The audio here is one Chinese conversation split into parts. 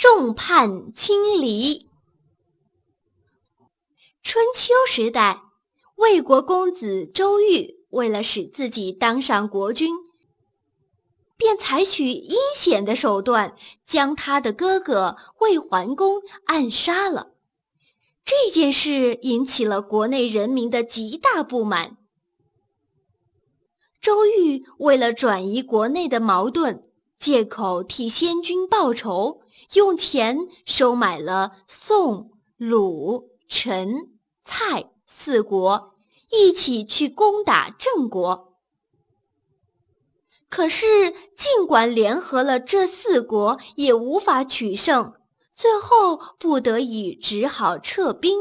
众叛亲离。春秋时代，魏国公子周瑜为了使自己当上国君，便采取阴险的手段，将他的哥哥魏桓公暗杀了。这件事引起了国内人民的极大不满。周瑜为了转移国内的矛盾，借口替先君报仇。用钱收买了宋、鲁、陈、蔡四国，一起去攻打郑国。可是，尽管联合了这四国，也无法取胜，最后不得已只好撤兵。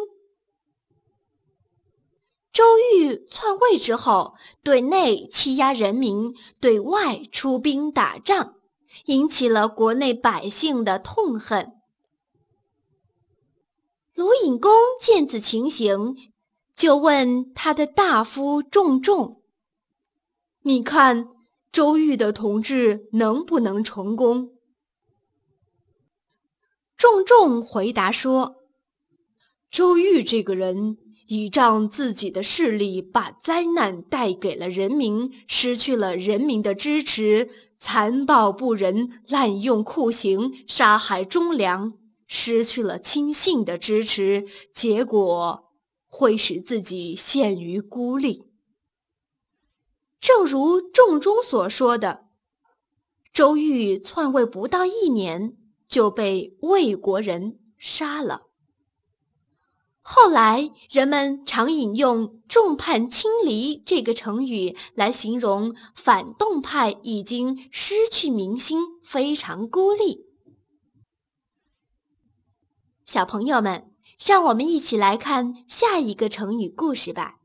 周瑜篡位之后，对内欺压人民，对外出兵打仗。引起了国内百姓的痛恨。鲁隐公见此情形，就问他的大夫仲仲：“你看周瑜的统治能不能成功？”仲仲回答说：“周瑜这个人。”倚仗自己的势力，把灾难带给了人民，失去了人民的支持；残暴不仁，滥用酷刑，杀害忠良，失去了亲信的支持，结果会使自己陷于孤立。正如《仲中》所说的，周瑜篡位不到一年，就被魏国人杀了。后来，人们常引用“众叛亲离”这个成语来形容反动派已经失去民心，非常孤立。小朋友们，让我们一起来看下一个成语故事吧。